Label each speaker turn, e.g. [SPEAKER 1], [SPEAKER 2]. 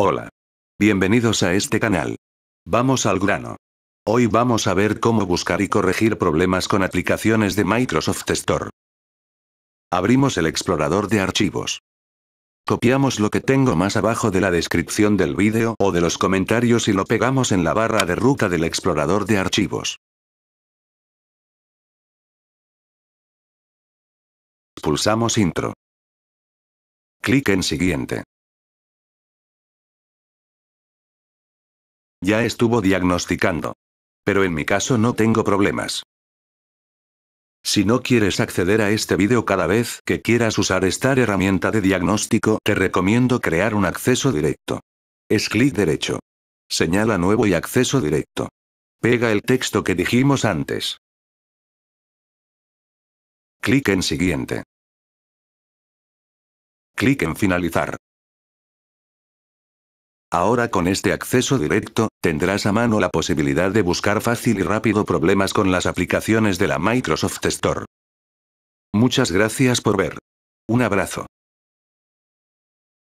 [SPEAKER 1] Hola. Bienvenidos a este canal. Vamos al grano. Hoy vamos a ver cómo buscar y corregir problemas con aplicaciones de Microsoft Store. Abrimos el explorador de archivos. Copiamos lo que tengo más abajo de la descripción del vídeo o de los comentarios y lo pegamos en la barra de ruta del explorador de archivos.
[SPEAKER 2] Pulsamos Intro. Clic en Siguiente. Ya estuvo diagnosticando.
[SPEAKER 1] Pero en mi caso no tengo problemas. Si no quieres acceder a este vídeo cada vez que quieras usar esta herramienta de diagnóstico, te recomiendo crear un acceso directo. Es clic derecho. Señala nuevo y acceso directo.
[SPEAKER 2] Pega el texto que dijimos antes. Clic en siguiente. Clic en finalizar.
[SPEAKER 1] Ahora con este acceso directo, tendrás a mano la posibilidad de buscar fácil y rápido problemas con las aplicaciones de la Microsoft Store. Muchas gracias por ver. Un abrazo.